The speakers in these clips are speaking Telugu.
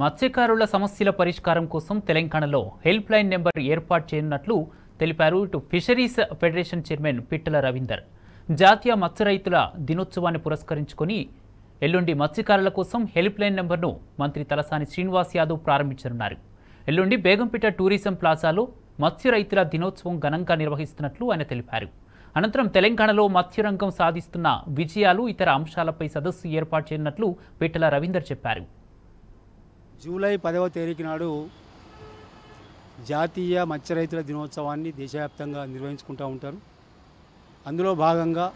మత్స్యకారుల సమస్యల పరిష్కారం కోసం తెలంగాణలో హెల్ప్ లైన్ నెంబర్ ఏర్పాటు చేయనున్నట్లు తెలిపారు ఇటు fisheries federation chairman Pittala Ravinder జాతీయ మత్స్య రైతుల దినోత్సవాన్ని పురస్కరించుకొని ఎల్లుండి మత్స్యకారుల కోసం హెల్ప్ లైన్ నెంబర్ను మంత్రి తలసాని శ్రీనివాస్ యాదవ్ ప్రారంభించనున్నారు ఎల్లుండి బేగంపేట టూరిజం ప్లాజాలో మత్స్య రైతుల దినోత్సవం ఘనంగా నిర్వహిస్తున్నట్లు ఆయన తెలిపారు అనంతరం తెలంగాణలో మత్స్యరంగం సాధిస్తున్న విజయాలు ఇతర అంశాలపై సదస్సు ఏర్పాటు చేయనున్నట్లు పిట్టల రవీందర్ చెప్పారు జూలై పదవ తేదీకి నాడు జాతీయ మత్స్యరైతుల దినోత్సవాన్ని దేశవ్యాప్తంగా నిర్వహించుకుంటూ ఉంటారు అందులో భాగంగా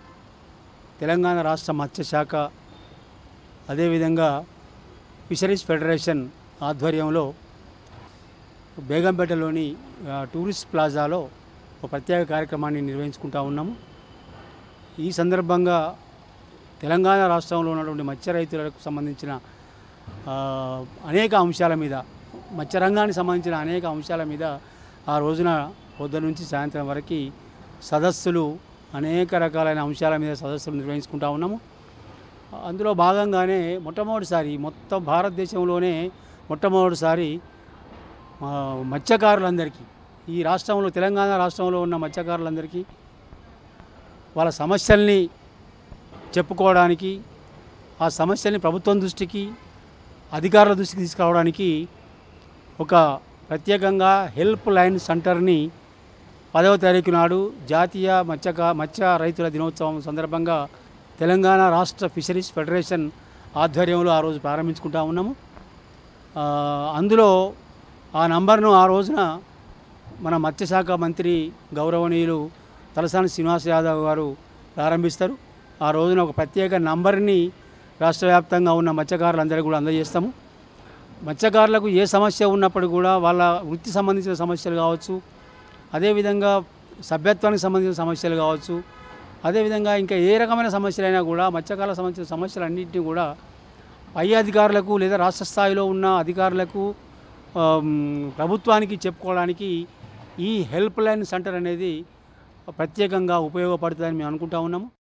తెలంగాణ రాష్ట్ర మత్స్యశాఖ అదేవిధంగా ఫిషరీస్ ఫెడరేషన్ ఆధ్వర్యంలో బేగంపేటలోని టూరిస్ట్ ప్లాజాలో ఒక ప్రత్యేక కార్యక్రమాన్ని నిర్వహించుకుంటూ ఉన్నాము ఈ సందర్భంగా తెలంగాణ రాష్ట్రంలో ఉన్నటువంటి మత్స్య రైతులకు సంబంధించిన అనేక అంశాల మీద మత్స్యరంగానికి సంబంధించిన అనేక అంశాల మీద ఆ రోజున పొద్దు నుంచి సాయంత్రం వరకు సదస్సులు అనేక రకాలైన అంశాల మీద సదస్సులు నిర్వహించుకుంటా ఉన్నాము అందులో భాగంగానే మొట్టమొదటిసారి మొత్తం భారతదేశంలోనే మొట్టమొదటిసారి మత్స్యకారులందరికీ ఈ రాష్ట్రంలో తెలంగాణ రాష్ట్రంలో ఉన్న మత్స్యకారులందరికీ వాళ్ళ సమస్యల్ని చెప్పుకోవడానికి ఆ సమస్యల్ని ప్రభుత్వం దృష్టికి అధికారుల దృష్టికి తీసుకురావడానికి ఒక ప్రత్యేకంగా హెల్ప్ లైన్ సెంటర్ని పదవ తారీఖు నాడు జాతీయ మత్స్యక మత్స్య రైతుల దినోత్సవం సందర్భంగా తెలంగాణ రాష్ట్ర ఫిషరీస్ ఫెడరేషన్ ఆధ్వర్యంలో ఆ రోజు ప్రారంభించుకుంటా ఉన్నాము అందులో ఆ నంబర్ను ఆ రోజున మన మత్స్యశాఖ మంత్రి గౌరవనీయులు తలసాని శ్రీనివాస్ యాదవ్ గారు ప్రారంభిస్తారు ఆ రోజున ఒక ప్రత్యేక నంబర్ని రాష్ట్ర వ్యాప్తంగా ఉన్న మత్స్యకారులందరికీ కూడా అందజేస్తాము మత్స్యకారులకు ఏ సమస్య ఉన్నప్పుడు కూడా వాళ్ళ వృత్తి సంబంధించిన సమస్యలు కావచ్చు అదేవిధంగా సభ్యత్వానికి సంబంధించిన సమస్యలు కావచ్చు అదేవిధంగా ఇంకా ఏ రకమైన సమస్యలైనా కూడా మత్స్యకారులకు సంబంధించిన సమస్యలు అన్నింటినీ కూడా పై అధికారులకు లేదా రాష్ట్ర స్థాయిలో ఉన్న అధికారులకు ప్రభుత్వానికి చెప్పుకోవడానికి ఈ హెల్ప్ లైన్ సెంటర్ అనేది ప్రత్యేకంగా ఉపయోగపడుతుందని మేము అనుకుంటా ఉన్నాము